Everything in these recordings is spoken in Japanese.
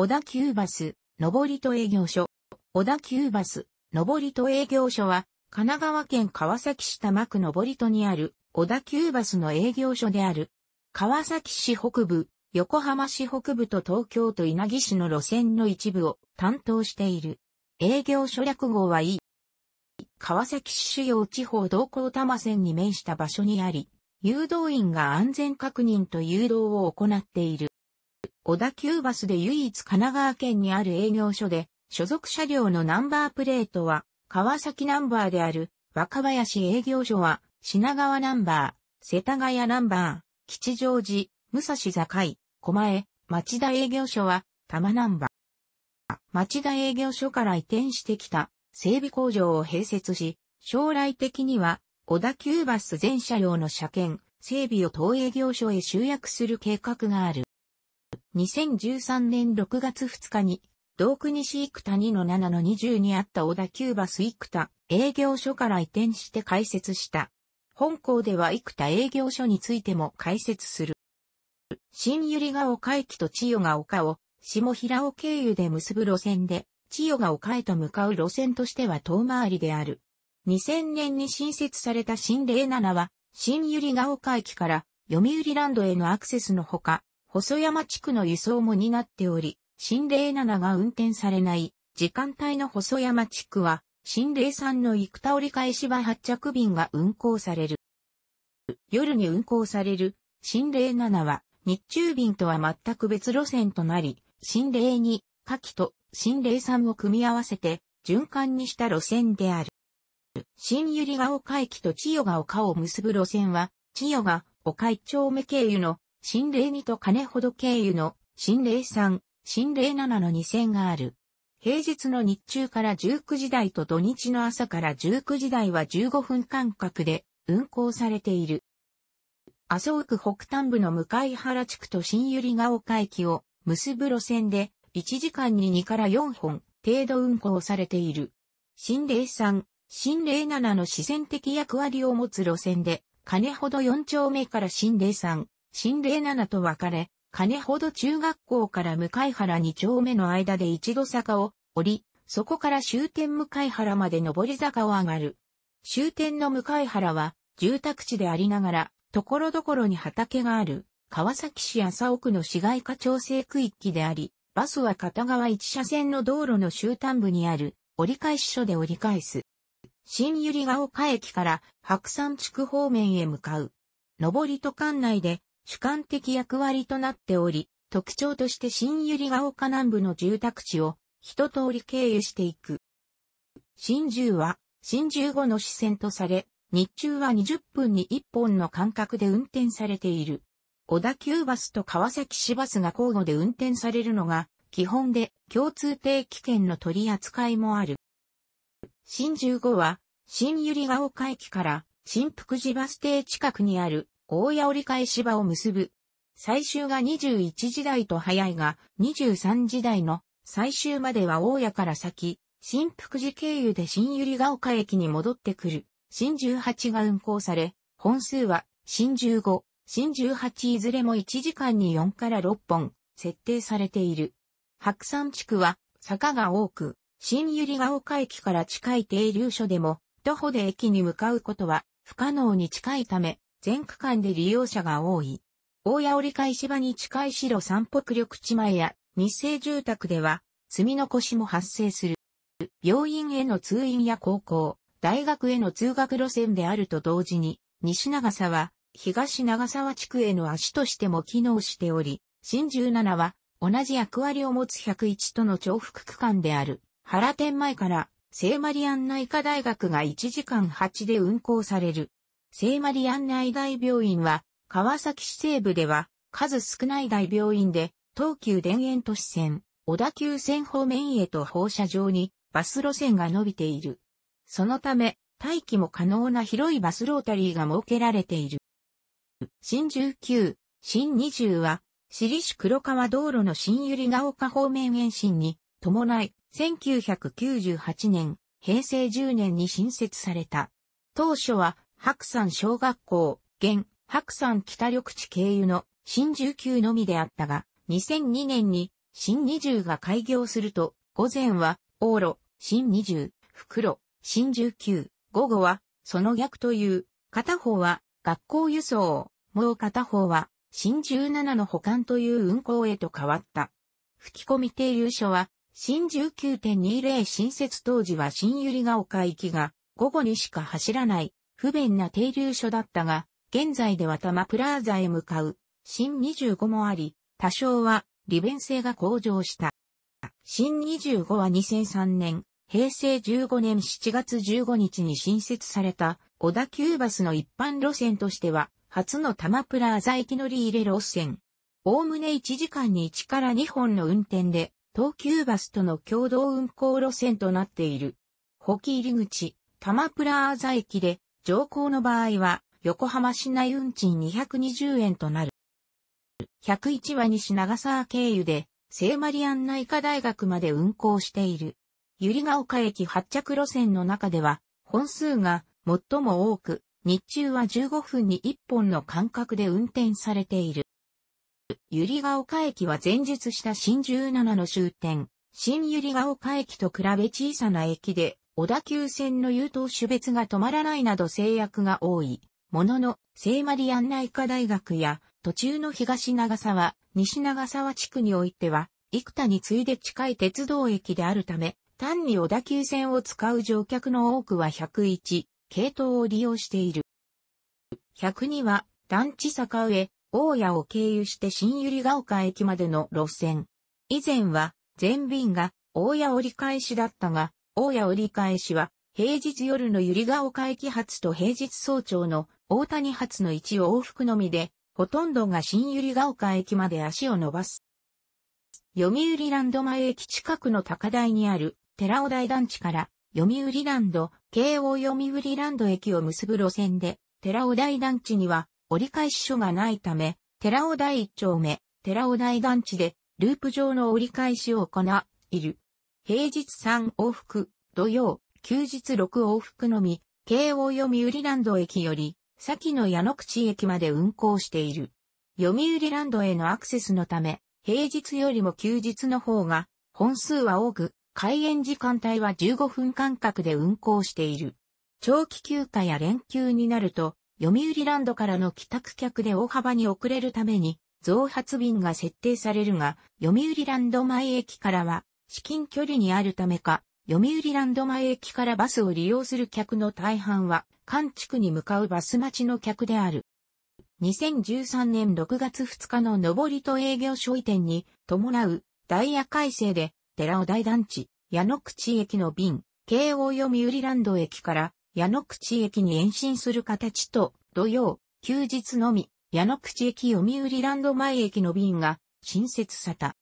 小田急バス、上りと営業所。小田急バス、上りと営業所は、神奈川県川崎市多摩区上戸にある、小田急バスの営業所である。川崎市北部、横浜市北部と東京都稲城市の路線の一部を担当している。営業所略号は E。川崎市主要地方同行多摩線に面した場所にあり、誘導員が安全確認と誘導を行っている。小田急バスで唯一神奈川県にある営業所で、所属車両のナンバープレートは、川崎ナンバーである、若林営業所は、品川ナンバー、世田谷ナンバー、吉祥寺、武蔵境、狛江、町田営業所は、多摩ナンバー。町田営業所から移転してきた、整備工場を併設し、将来的には、小田急バス全車両の車検、整備を当営業所へ集約する計画がある。2013年6月2日に、同国市生田2の7の20にあった小田急バス生田営業所から移転して開設した。本校では生田営業所についても開設する。新百合ヶ丘駅と千代ヶ丘を下平尾経由で結ぶ路線で、千代ヶ丘へと向かう路線としては遠回りである。2000年に新設された新霊7は、新百合ヶ丘駅から読売ランドへのアクセスのほか、細山地区の輸送も担っており、新霊7が運転されない時間帯の細山地区は、新霊3のく田折返し場発着便が運行される。夜に運行される新霊7は、日中便とは全く別路線となり、新霊2、夏季と新霊3を組み合わせて、循環にした路線である。新百合ヶ丘駅と千代ヶ丘を結ぶ路線は、千代ヶ丘一丁目経由の心霊2と金ほど経由の、心霊3、心霊7の2線がある。平日の日中から19時台と土日の朝から19時台は15分間隔で運行されている。麻生区北端部の向原地区と新百合ヶ丘駅を結ぶ路線で1時間に2から4本程度運行されている。心霊3、心霊7の自然的役割を持つ路線で、金ほど4丁目から心霊3、新霊七と別れ、金ほど中学校から向原二丁目の間で一度坂を降り、そこから終点向原まで上り坂を上がる。終点の向原は住宅地でありながら、ところどころに畑がある、川崎市麻生区の市街化調整区域であり、バスは片側一車線の道路の終端部にある折り返し所で折り返す。新百合ヶ丘駅から白山地区方面へ向かう。上りと館内で主観的役割となっており、特徴として新百合ヶ丘南部の住宅地を一通り経由していく。新十は、新十五の支線とされ、日中は20分に1本の間隔で運転されている。小田急バスと川崎市バスが交互で運転されるのが、基本で共通定期券の取り扱いもある。新十五は、新百合ヶ丘駅から新福寺バス停近くにある大屋折り返し場を結ぶ。最終が21時台と早いが、23時台の最終までは大屋から先、新福寺経由で新百合ヶ丘駅に戻ってくる、新18が運行され、本数は新15、新18いずれも1時間に4から6本、設定されている。白山地区は坂が多く、新百合ヶ丘駅から近い停留所でも、徒歩で駅に向かうことは不可能に近いため、全区間で利用者が多い。大谷折返し場に近い白三北緑地前や日生住宅では積み残しも発生する。病院への通院や高校、大学への通学路線であると同時に、西長沢は東長沢地区への足としても機能しており、新17は同じ役割を持つ101との重複区間である原店前から聖マリアンナ医科大学が1時間8で運行される。聖マリアンナ医大病院は、川崎市西部では、数少ない大病院で、東急田園都市線、小田急線方面へと放射状に、バス路線が伸びている。そのため、待機も可能な広いバスロータリーが設けられている。新19、新20は、私立黒川道路の新百合ヶ丘方面延伸に、伴い、1998年、平成10年に新設された。当初は、白山小学校、現、白山北緑地経由の新19のみであったが、2002年に新20が開業すると、午前は往路、新20、袋、新19、午後はその逆という、片方は学校輸送、もう片方は新17の保管という運行へと変わった。吹き込み停留所は、新19.20新設当時は新百合ヶ丘行きが、午後にしか走らない不便な停留所だったが、現在では多摩プラーザへ向かう、新25もあり、多少は利便性が向上した。新25は2003年、平成15年7月15日に新設された、小田急バスの一般路線としては、初の多摩プラーザ駅乗り入れ路線。おおむね1時間に1から2本の運転で、東急バスとの共同運行路線となっている。補給入り口、多摩プラーザ駅で乗降の場合は、横浜市内運賃220円となる。101は西長沢経由で、聖マリアンナ医科大学まで運行している。百合ヶ丘駅発着路線の中では、本数が最も多く、日中は15分に1本の間隔で運転されている。百合ヶ丘駅は前述した新17の終点、新百合ヶ丘駅と比べ小さな駅で、小田急線の優等種別が止まらないなど制約が多い。ものの、聖マリアンナ医科大学や、途中の東長沢、西長沢地区においては、幾多に次いで近い鉄道駅であるため、単に小田急線を使う乗客の多くは101、系統を利用している。102は、団地坂上、大谷を経由して新百合ヶ丘駅までの路線。以前は、全便が大谷折り返しだったが、大谷折り返しは、平日夜の百合ヶ丘駅発と平日早朝の大谷発の位置を往復のみで、ほとんどが新百合ヶ丘駅まで足を伸ばす。読売ランド前駅近くの高台にある寺尾台団地から読売ランド、京王読売ランド駅を結ぶ路線で、寺尾台団地には折り返し所がないため、寺尾台一丁目、寺尾台団地でループ上の折り返しを行いる。平日3往復、土曜、休日6往復のみ、京王読売ランド駅より、先の矢野口駅まで運行している。読売ランドへのアクセスのため、平日よりも休日の方が、本数は多く、開園時間帯は15分間隔で運行している。長期休暇や連休になると、読売ランドからの帰宅客で大幅に遅れるために、増発便が設定されるが、読売ランド前駅からは、至近距離にあるためか、読売ランド前駅からバスを利用する客の大半は、関地区に向かうバス待ちの客である。2013年6月2日の上りと営業所移転に伴うダイヤ改正で、寺尾大団地、矢野口駅の便、京王読売ランド駅から矢野口駅に延伸する形と、土曜、休日のみ、矢野口駅読売ランド前駅の便が新設された。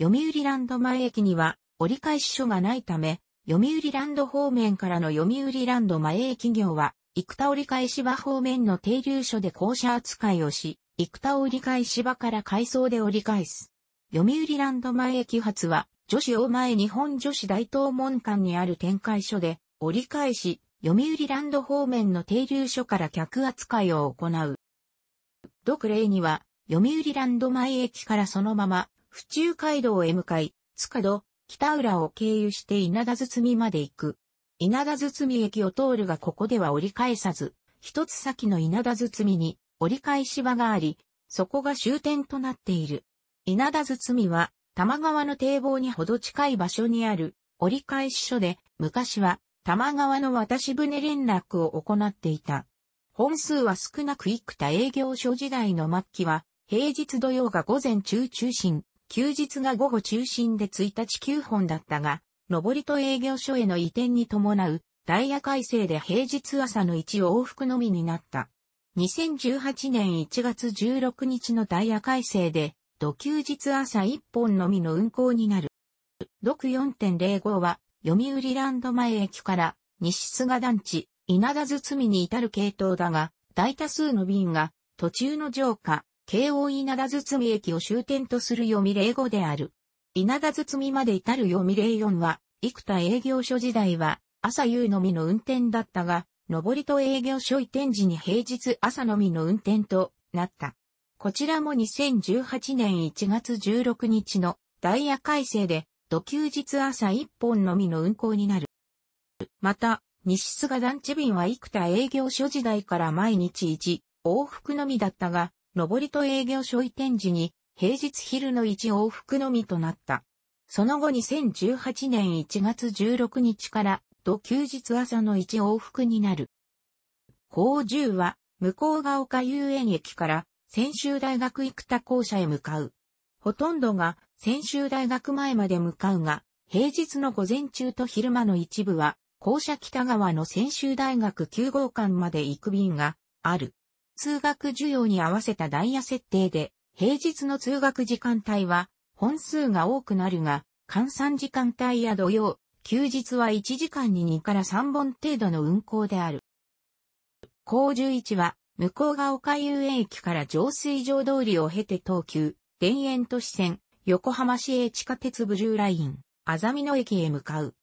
読売ランド前駅には折り返し所がないため、読売ランド方面からの読売ランド前駅業は、生田折り返し場方面の停留所で降車扱いをし、生田折り返し場から回送で折り返す。読売ランド前駅発は、女子大前日本女子大東門館にある展開所で、折り返し、読売ランド方面の停留所から客扱いを行う。独例には、読売ランド前駅からそのまま、府中街道へ向かい、塚戸、北浦を経由して稲田堤まで行く。稲田堤駅を通るがここでは折り返さず、一つ先の稲田堤に折り返し場があり、そこが終点となっている。稲田堤は、玉川の堤防にほど近い場所にある折り返し所で、昔は玉川の渡し船連絡を行っていた。本数は少なく幾多営業所時代の末期は、平日土曜が午前中中心、休日が午後中心で1日9本だったが、上りと営業所への移転に伴う、ダイヤ改正で平日朝の1往復のみになった。2018年1月16日のダイヤ改正で、土休日朝1本のみの運行になる。独4.05は、読売ランド前駅から西菅団地、稲田堤に至る系統だが、大多数の便が途中の上下、京王稲田堤駅を終点とする読み例語である。稲田堤まで至る読み例4は、幾多営業所時代は、朝夕のみの運転だったが、上りと営業所移転時に平日朝のみの運転となった。こちらも2018年1月16日のダイヤ改正で、土休日朝1本のみの運行になる。また、西菅団地便は幾多営業所時代から毎日1往復のみだったが、上りと営業所移転時に、平日昼の1往復のみとなった。その後2018年1月16日から、と休日朝の1往復になる。高10は、向こうが丘遊園駅から、専修大学生田校舎へ向かう。ほとんどが、専修大学前まで向かうが、平日の午前中と昼間の一部は、校舎北側の専修大学9号館まで行く便がある。通学需要に合わせたダイヤ設定で、平日の通学時間帯は本数が多くなるが、換算時間帯や土曜、休日は1時間に2から3本程度の運行である。高11は、向こうが丘遊園駅から浄水場通りを経て東急、田園都市線、横浜市営地下鉄ブルーライン、あざみ野駅へ向かう。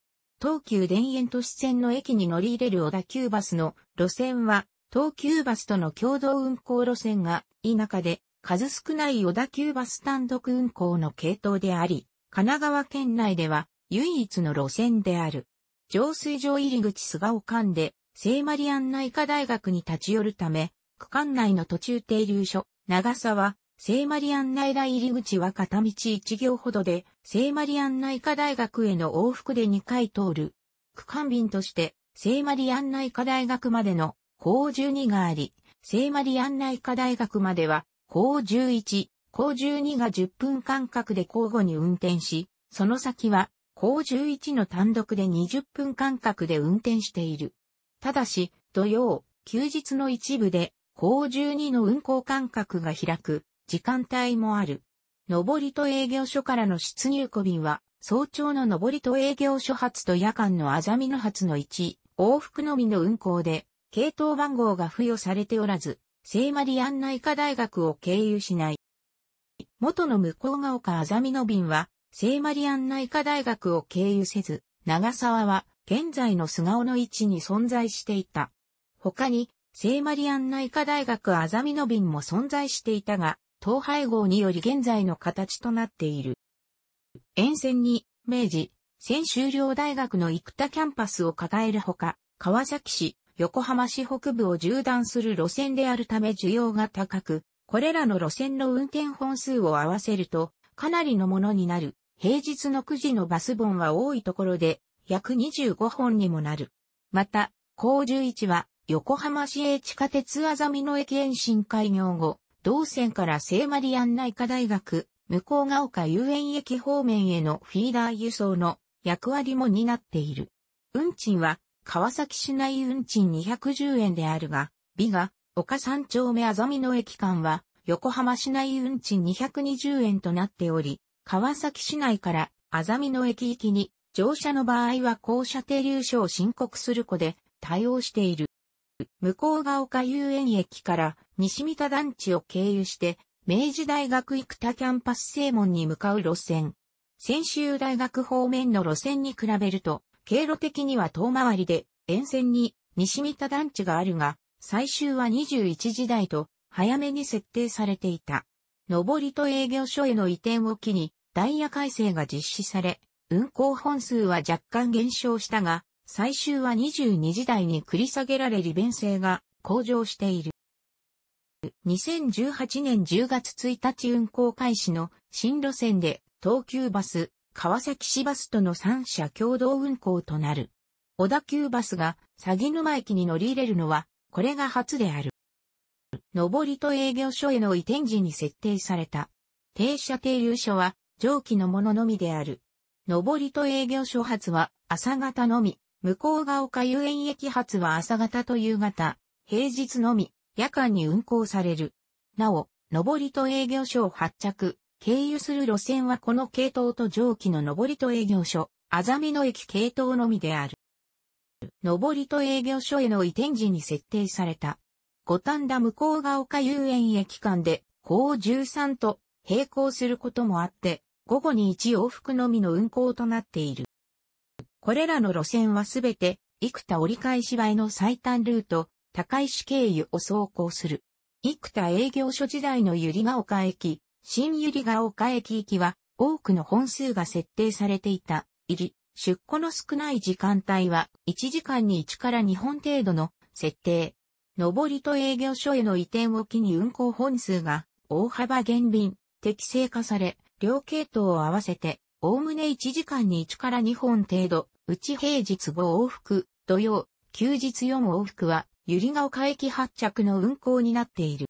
東急田園都市線の駅に乗り入れる小田急バスの路線は、東急バスとの共同運行路線が田舎で数少ない小田急バス単独運行の系統であり、神奈川県内では唯一の路線である。浄水場入り口菅尾間で聖マリアン内科大学に立ち寄るため、区間内の途中停留所、長沢、聖マリアン内大入り口は片道1行ほどで、聖マリアン内科大学への往復で2回通る。区間便として、聖マリアン内科大学までの高12があり、聖マリアン内科大学までは、高11、高12が10分間隔で交互に運転し、その先は、高11の単独で20分間隔で運転している。ただし、土曜、休日の一部で、高12の運行間隔が開く、時間帯もある。上りと営業所からの出入庫便は、早朝の上りと営業所発と夜間のあざみの発の1、往復のみの運行で、系統番号が付与されておらず、聖マリアンナ医科大学を経由しない。元の向こうが丘あざみの便は、聖マリアンナ医科大学を経由せず、長沢は現在の菅尾の位置に存在していた。他に、聖マリアンナ医科大学あざみの便も存在していたが、統廃合により現在の形となっている。沿線に、明治、先修了大学の生田キャンパスを抱えるほか、川崎市、横浜市北部を縦断する路線であるため需要が高く、これらの路線の運転本数を合わせると、かなりのものになる。平日の9時のバス本は多いところで、約25本にもなる。また、高十一は、横浜市営地下鉄あざみの駅延伸開業後、同線から聖マリアン内科大学、向こうが丘遊園駅方面へのフィーダー輸送の役割も担っている。運賃は川崎市内運賃210円であるが、美が、岡三丁目あざみの駅間は、横浜市内運賃220円となっており、川崎市内からあざみの駅行きに、乗車の場合は降車停留所を申告する子で対応している。向こうが丘遊園駅から西三田団地を経由して、明治大学生田キャンパス正門に向かう路線。先週大学方面の路線に比べると、経路的には遠回りで、沿線に西三田団地があるが、最終は21時台と早めに設定されていた。上りと営業所への移転を機にダイヤ改正が実施され、運行本数は若干減少したが、最終は22時台に繰り下げられ利便性が向上している。2018年10月1日運行開始の新路線で東急バス、川崎市バスとの3社共同運行となる。小田急バスが、詐欺沼駅に乗り入れるのは、これが初である。上りと営業所への移転時に設定された。停車停留所は、上記のもののみである。上りと営業所発は、朝方のみ。向こうが丘遊園駅発は朝方と夕方、平日のみ、夜間に運行される。なお、上りと営業所を発着、経由する路線はこの系統と上記の上りと営業所、あざみの駅系統のみである。上りと営業所への移転時に設定された。五反田向こうが丘遊園駅間で、高13と並行することもあって、午後に1往復のみの運行となっている。これらの路線はすべて、幾多折り返し場への最短ルート、高石経由を走行する。幾多営業所時代の百合ヶ丘駅、新百合ヶ丘駅行きは多くの本数が設定されていた。入り、出庫の少ない時間帯は1時間に1から2本程度の設定。上りと営業所への移転を機に運行本数が大幅減便、適正化され、両系統を合わせて、おおむね1時間に1から2本程度、うち平日5往復、土曜、休日4往復は、百合ヶ丘駅発着の運行になっている。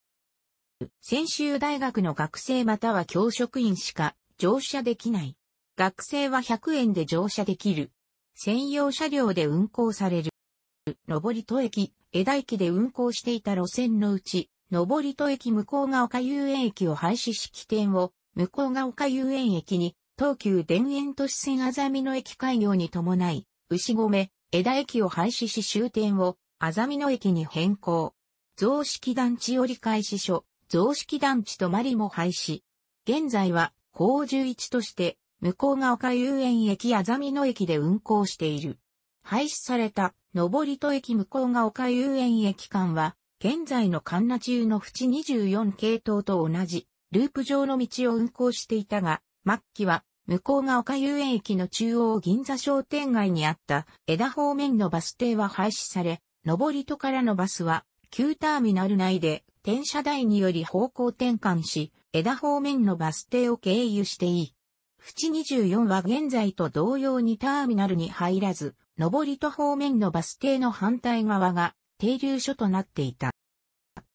専修大学の学生または教職員しか乗車できない。学生は100円で乗車できる。専用車両で運行される。上り戸駅、江田駅で運行していた路線のうち、上り戸駅向こうが丘遊園駅を廃止式典を、向こうが丘遊園駅に、東急田園都市線あざみの駅開業に伴い、牛込、江田駅を廃止し終点を、あざみの駅に変更。雑式団地折り返し所、雑式団地とマリも廃止。現在は、高十一として、向ヶ丘遊園駅やざみの駅で運行している。廃止された、上り戸駅向ヶ丘遊園駅間は、現在の神奈中の淵24系統と同じ、ループ上の道を運行していたが、末期は、向ヶ丘遊園駅の中央銀座商店街にあった枝方面のバス停は廃止され、上り戸からのバスは、旧ターミナル内で転車台により方向転換し、枝方面のバス停を経由していい。淵24は現在と同様にターミナルに入らず、上りと方面のバス停の反対側が停留所となっていた。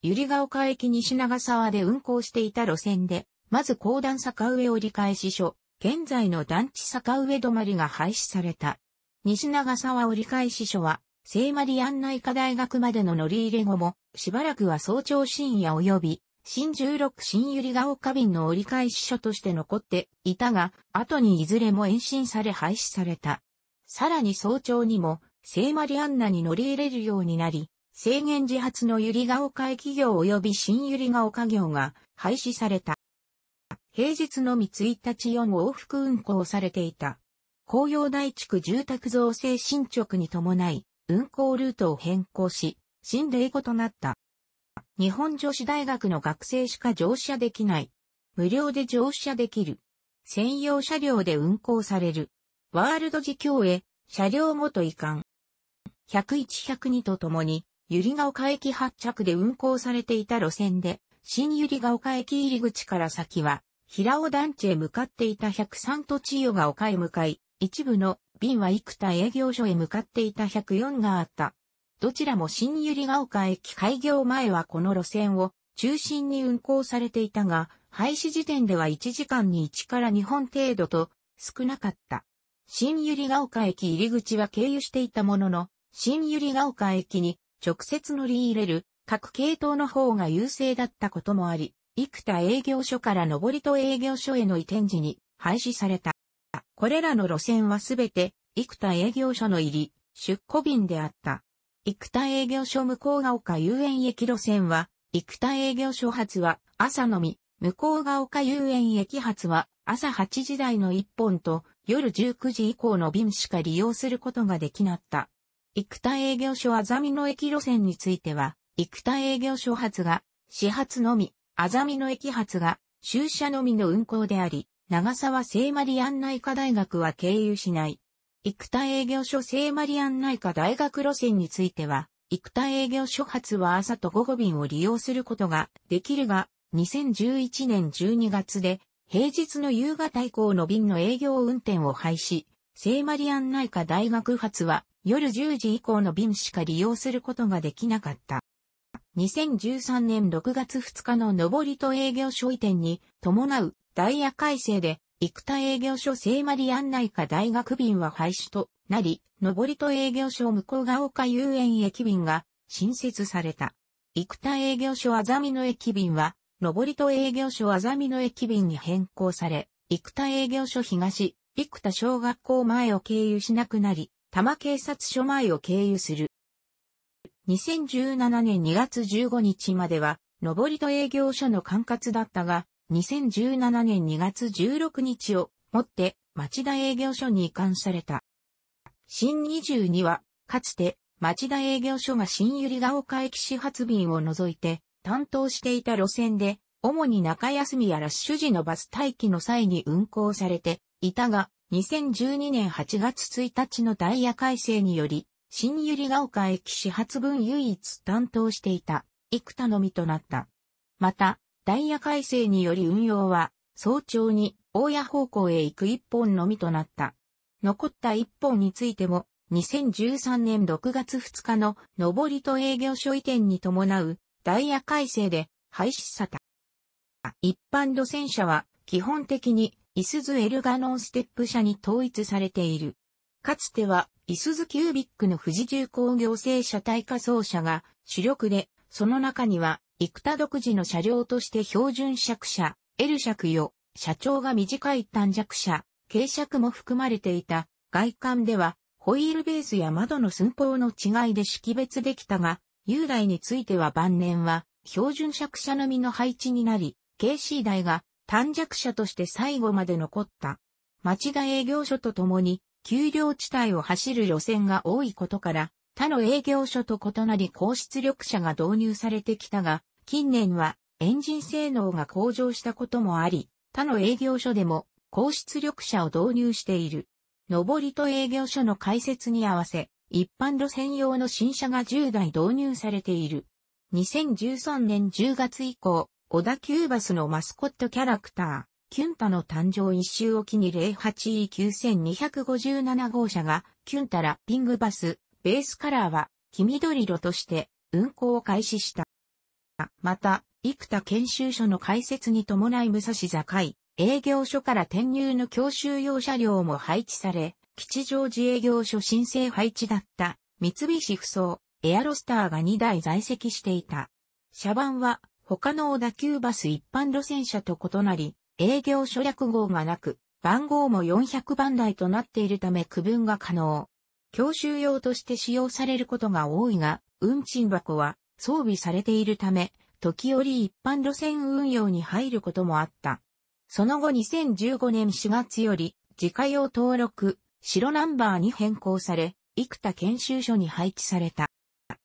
百合ヶ丘駅西長沢で運行していた路線で、まず高段坂上折り返し所、現在の団地坂上止まりが廃止された。西長沢折り返し所は聖マリアンナ医科大学までの乗り入れ後も、しばらくは早朝深夜及び、新16新百合ヶ丘便の折り返し書として残っていたが、後にいずれも延伸され廃止された。さらに早朝にも、聖マリアンナに乗り入れるようになり、制限自発の百合ヶ丘駅業及び新百合ヶ丘業が廃止された。平日のみ1日4往復運行されていた。紅葉大地区住宅造成進捗に伴い、運行ルートを変更し、新例語となった。日本女子大学の学生しか乗車できない。無料で乗車できる。専用車両で運行される。ワールド事教へ、車両ごと移管。101-102とともに、ゆりが丘駅発着で運行されていた路線で、新ゆりが丘駅入り口から先は、平尾団地へ向かっていた103と千代が丘へ向かい、一部の便は幾多営業所へ向かっていた104があった。どちらも新百合ヶ丘駅開業前はこの路線を中心に運行されていたが、廃止時点では1時間に1から2本程度と少なかった。新百合ヶ丘駅入り口は経由していたものの、新百合ヶ丘駅に直接乗り入れる各系統の方が優勢だったこともあり、幾多営業所から上りと営業所への移転時に廃止された。これらの路線はすべて、幾田営業所の入り、出庫便であった。幾田営業所向が丘遊園駅路線は、幾田営業所発は朝のみ、向が丘遊園駅発は朝8時台の1本と夜19時以降の便しか利用することができなった。幾田営業所あざみの駅路線については、幾田営業所発が始発のみ、あざみの駅発が終車のみの運行であり、長沢聖マリアン内科大学は経由しない。幾田営業所聖マリアン内科大学路線については、幾田営業所発は朝と午後便を利用することができるが、2011年12月で、平日の夕方以降の便の営業運転を廃止、聖マリアン内科大学発は夜10時以降の便しか利用することができなかった。2013年6月2日の上りと営業所移転に伴うダイヤ改正で、生田営業所聖マリアン内科大学便は廃止となり、上りと営業所向こうが丘遊園駅便が新設された。生田営業所あざみの駅便は、上りと営業所あざみの駅便に変更され、生田営業所東、生田小学校前を経由しなくなり、多摩警察署前を経由する。2017年2月15日までは、上りと営業所の管轄だったが、2017年2月16日をもって町田営業所に移管された。新22は、かつて町田営業所が新百合ヶ丘駅始発便を除いて担当していた路線で、主に中休みやラッシュ時のバス待機の際に運行されていたが、2012年8月1日のダイヤ改正により、新百合ヶ丘駅始発分唯一担当していた、幾多のみとなった。また、ダイヤ改正により運用は、早朝に大谷方向へ行く1本のみとなった。残った1本についても、2013年6月2日の上りと営業所移転に伴うダイヤ改正で廃止された。一般路線車は基本的にイスズエルガノンステップ車に統一されている。かつてはイスズキュービックの富士重工業製車対化装車が主力で、その中には幾多独自の車両として標準尺車、L 尺よ、車長が短い短尺車、軽尺も含まれていた。外観では、ホイールベースや窓の寸法の違いで識別できたが、雄大については晩年は、標準尺車並みの配置になり、KC 台が短尺車として最後まで残った。町田営業所とともに、丘陵地帯を走る路線が多いことから、他の営業所と異なり高出力車が導入されてきたが、近年はエンジン性能が向上したこともあり、他の営業所でも高出力車を導入している。上りと営業所の開設に合わせ、一般路線用の新車が10台導入されている。2013年10月以降、小田急バスのマスコットキャラクター、キュンタの誕生一周を機に 08E9257 号車が、キュンタラッピングバス、ベースカラーは、黄緑色として、運行を開始した。また、幾田研修所の開設に伴い武蔵境、営業所から転入の教習用車両も配置され、吉祥寺営業所申請配置だった三菱不走、エアロスターが2台在籍していた。車番は他の小田急バス一般路線車と異なり、営業所略号がなく、番号も400番台となっているため区分が可能。教習用として使用されることが多いが、運賃箱は装備されているため、時折一般路線運用に入ることもあった。その後2015年4月より、自家用登録、白ナンバーに変更され、幾田研修所に配置された。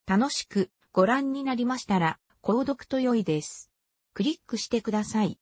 楽しくご覧になりましたら、購読と良いです。クリックしてください。